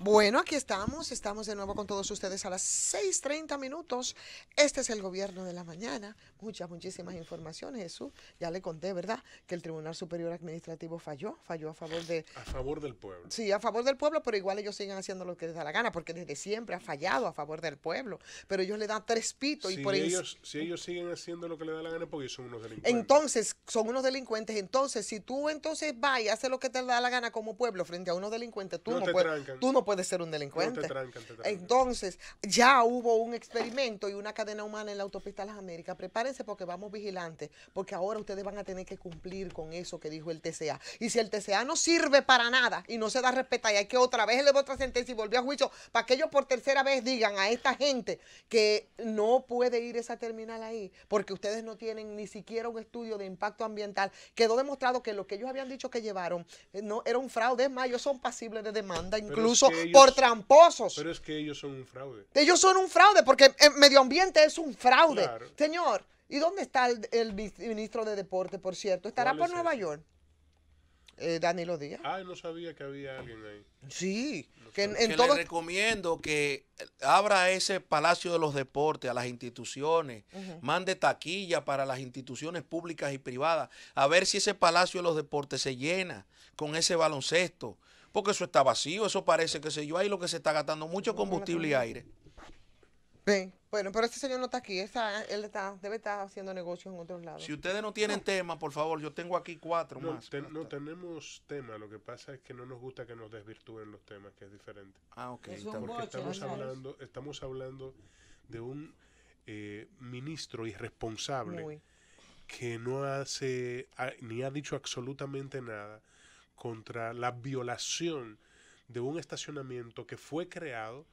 Bueno, aquí estamos, estamos de nuevo con todos ustedes a las 6.30 minutos. Este es el gobierno de la mañana. Muchas, muchísimas informaciones, Jesús. Ya le conté, ¿verdad? Que el Tribunal Superior Administrativo falló, falló a favor de... A favor del pueblo. Sí, a favor del pueblo, pero igual ellos siguen haciendo lo que les da la gana, porque desde siempre ha fallado a favor del pueblo. Pero ellos le dan tres pitos y por ellos, Si ellos siguen haciendo lo que les da la gana, porque son unos delincuentes. Entonces, son unos delincuentes. Entonces, si tú entonces vas y haces lo que te da la gana como pueblo frente a unos delincuentes, tú no, puedes puede ser un delincuente. Entonces, ya hubo un experimento y una cadena humana en la autopista Las Américas. Prepárense porque vamos vigilantes, porque ahora ustedes van a tener que cumplir con eso que dijo el TCA. Y si el TCA no sirve para nada y no se da respeto, y hay que otra vez elevar otra sentencia y volver a juicio, para que ellos por tercera vez digan a esta gente que no puede ir esa terminal ahí, porque ustedes no tienen ni siquiera un estudio de impacto ambiental. Quedó demostrado que lo que ellos habían dicho que llevaron eh, no era un fraude, es más, ellos son pasibles de demanda, incluso por tramposos. Pero es que ellos son un fraude. Ellos son un fraude porque el medio ambiente es un fraude. Señor, ¿y dónde está el, ministro de Deporte, por cierto? ¿Estará por Nueva York? Eh, Danilo Díaz. Ah, no sabía que había alguien ahí. Sí. que, en, le recomiendo que abra ese Palacio de los Deportes a las instituciones, mande taquilla para las instituciones públicas y privadas, a ver si ese Palacio de los Deportes se llena con ese baloncesto. Porque eso está vacío, eso parece, que se yo, ahí lo que se está gastando mucho combustible y aire. Bien. bueno, pero este señor no está aquí, él debe estar haciendo negocios en otros lados. Si ustedes no tienen tema, por favor, yo tengo aquí cuatro más. no tenemos tema, lo que pasa es que no nos gusta que nos desvirtúen los temas, que es diferente. Ah, ok. Porque estamos, hablando, estamos hablando de un eh, ministro irresponsable que no hace, ni ha dicho absolutamente nada contra la violación de un estacionamiento que fue creado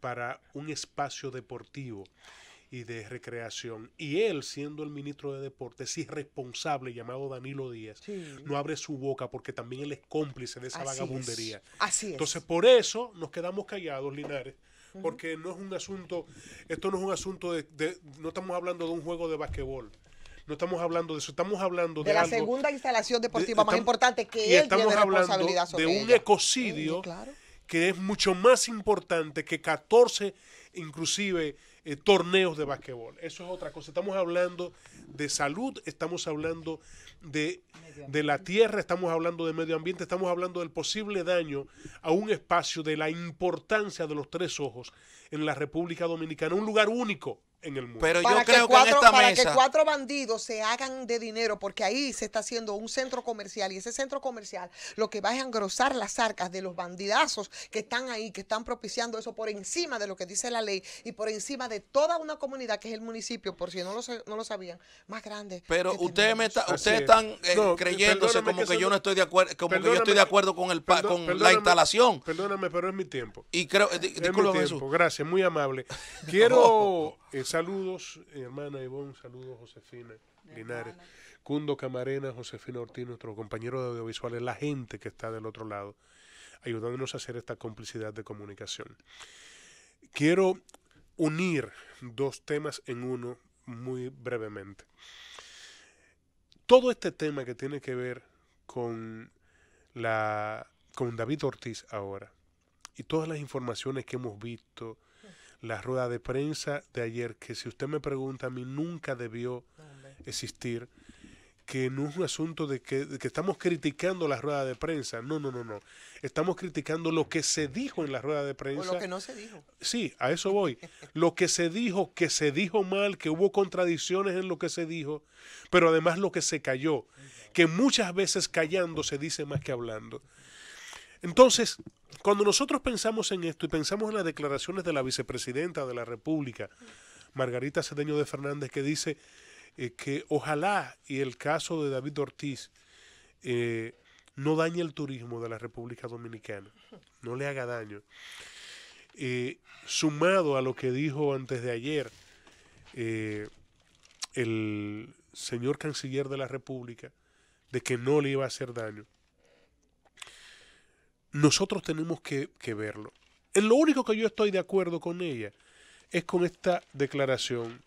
para un espacio deportivo y de recreación. Y él, siendo el ministro de Deportes irresponsable, llamado Danilo Díaz, no abre su boca porque también él es cómplice de esa vagabundería. Así Entonces, por eso nos quedamos callados, Linares, porque no es un asunto, esto no es un asunto de, no estamos hablando de un juego de basquetbol no estamos hablando de eso, estamos hablando de, de la segunda instalación deportiva más importante que él estamos tiene hablando de un ecocidio que es mucho más importante que 14 inclusive eh, torneos de basquetbol. Eso es otra cosa. Estamos hablando de salud, estamos hablando de, de la tierra, estamos hablando de medio ambiente, estamos hablando del posible daño a un espacio de la importancia de los tres ojos en la República Dominicana, un lugar único en el mundo. Pero yo para creo que, cuatro, bandidos se hagan de dinero, porque ahí se está haciendo un centro comercial y ese centro comercial lo que va a engrosar las arcas de los bandidazos que están ahí, que están propiciando eso por encima de lo que dice la ley y por encima de toda una comunidad que es el municipio, por si no lo, no lo sabían, más grande. Pero ustedes me están eh, creyéndose como que, yo no estoy de acuerdo, como que yo estoy de acuerdo con el con la instalación. Perdóname, pero es mi tiempo. Y creo, eh, es tiempo. Gracias, muy amable. Quiero eh, saludos, hermana Ivonne, saludos, Josefina Linares, Cundo Camarena, Josefina Ortiz, nuestro compañero de audiovisuales, la gente que está del otro lado, ayudándonos a hacer esta complicidad de comunicación. Quiero unir dos temas en uno muy brevemente. Todo este tema que tiene que ver con, la, con David Ortiz ahora y todas las informaciones que hemos visto, la rueda de prensa de ayer, que si usted me pregunta a mí, nunca debió existir, que no es un asunto de que, estamos criticando la rueda de prensa, no, no, no, no, estamos criticando lo que se dijo en la rueda de prensa. O lo que no se dijo. Sí, a eso voy. lo que se dijo, que se dijo mal, que hubo contradicciones en lo que se dijo, pero además lo que se cayó, que muchas veces callando se dice más que hablando. Entonces, cuando nosotros pensamos en esto y pensamos en las declaraciones de la vicepresidenta de la República, Margarita Cedeño de Fernández, que dice eh, que ojalá y el caso de David Ortiz eh, no dañe el turismo de la República Dominicana, no le haga daño. Eh, sumado a lo que dijo antes de ayer el señor canciller de la República, de que no le iba a hacer daño nosotros tenemos que, verlo. En lo único que yo estoy de acuerdo con ella es con esta declaración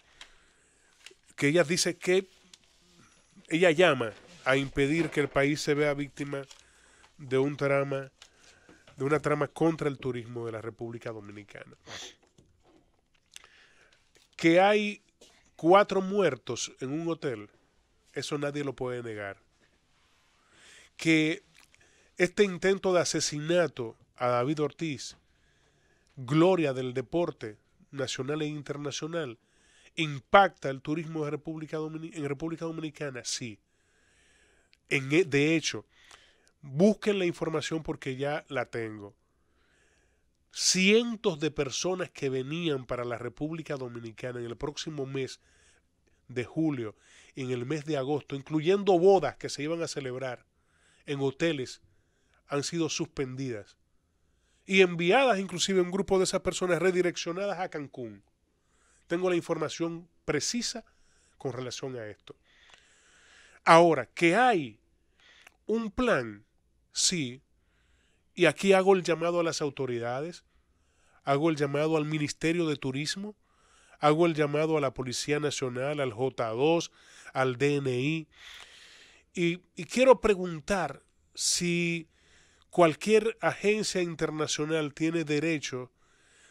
que ella dice que ella llama a impedir que el país se vea víctima de un trama, de una trama contra el turismo de la República Dominicana. Que hay cuatro muertos en un hotel, eso nadie lo puede negar. Que este intento de asesinato a David Ortiz, gloria del deporte nacional e internacional, impacta el turismo en República, República Dominicana, sí. En, e, de hecho, busquen la información porque ya la tengo. Cientos de personas que venían para la República Dominicana en el próximo mes de julio, en el mes de agosto, incluyendo bodas que se iban a celebrar en hoteles han sido suspendidas y enviadas inclusive un grupo de esas personas redireccionadas a Cancún. Tengo la información precisa con relación a esto. Ahora, que hay un plan, sí, y aquí hago el llamado a las autoridades, hago el llamado al Ministerio de Turismo, hago el llamado a la Policía Nacional, al J2, al DNI, y, y quiero preguntar si cualquier agencia internacional tiene derecho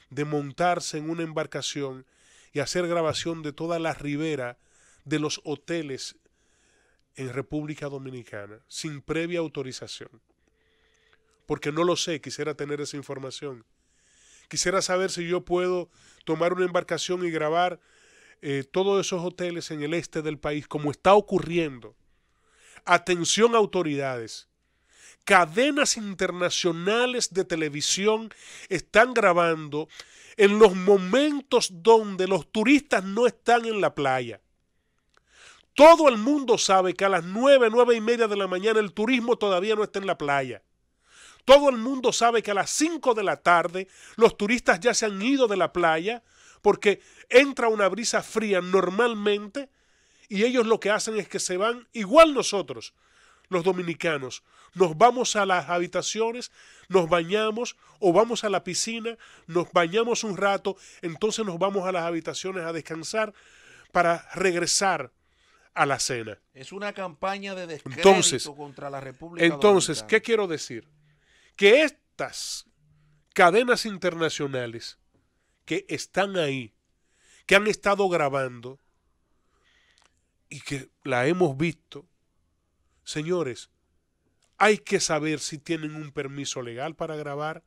de montarse en una embarcación y hacer grabación de toda la ribera de los hoteles en República Dominicana sin previa autorización. Porque no lo sé, quisiera tener esa información. Quisiera saber si yo puedo tomar una embarcación y grabar eh, todos esos hoteles en el este del país, como está ocurriendo. Atención autoridades, cadenas internacionales de televisión están grabando en los momentos donde los turistas no están en la playa. Todo el mundo sabe que a las 9, 9 y media de la mañana el turismo todavía no está en la playa. Todo el mundo sabe que a las 5 de la tarde los turistas ya se han ido de la playa porque entra una brisa fría normalmente y ellos lo que hacen es que se van, igual nosotros, los dominicanos, nos vamos a las habitaciones, nos bañamos o vamos a la piscina, nos bañamos un rato, entonces nos vamos a las habitaciones a descansar para regresar a la cena. Es una campaña de descrédito entonces, contra la República Entonces, ¿qué quiero decir? Que estas cadenas internacionales que están ahí, que han estado grabando y que la hemos visto, señores, hay que saber si tienen un permiso legal para grabar.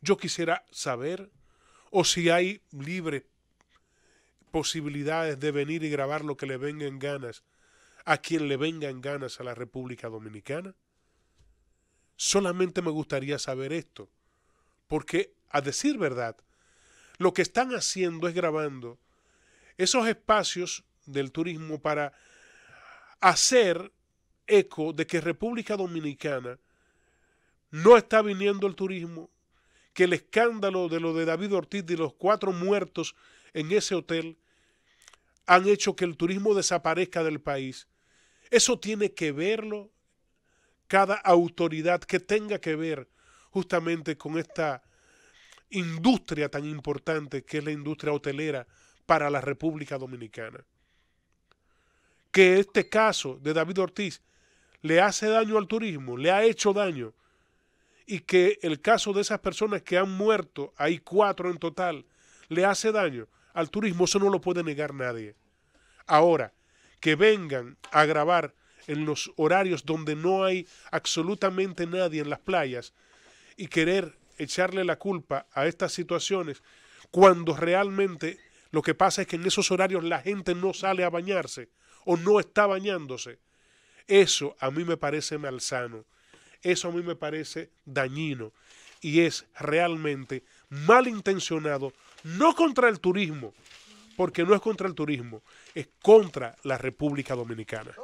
Yo quisiera saber o si hay libre posibilidades de venir y grabar lo que le vengan ganas a quien le vengan ganas a la República Dominicana. Solamente me gustaría saber esto, porque a decir verdad, lo que están haciendo es grabando esos espacios del turismo para hacer eco de que República Dominicana no está viniendo el turismo, que el escándalo de lo de David Ortiz y los cuatro muertos en ese hotel han hecho que el turismo desaparezca del país. Eso tiene que verlo cada autoridad que tenga que ver justamente con esta industria tan importante que es la industria hotelera para la República Dominicana. Que este caso de David Ortiz le hace daño al turismo, le ha hecho daño. Y que el caso de esas personas que han muerto, hay cuatro en total, le hace daño al turismo, eso no lo puede negar nadie. Ahora, que vengan a grabar en los horarios donde no hay absolutamente nadie en las playas y querer echarle la culpa a estas situaciones cuando realmente lo que pasa es que en esos horarios la gente no sale a bañarse o no está bañándose. Eso a mí me parece malsano, eso a mí me parece dañino y es realmente malintencionado, no contra el turismo, porque no es contra el turismo, es contra la República Dominicana.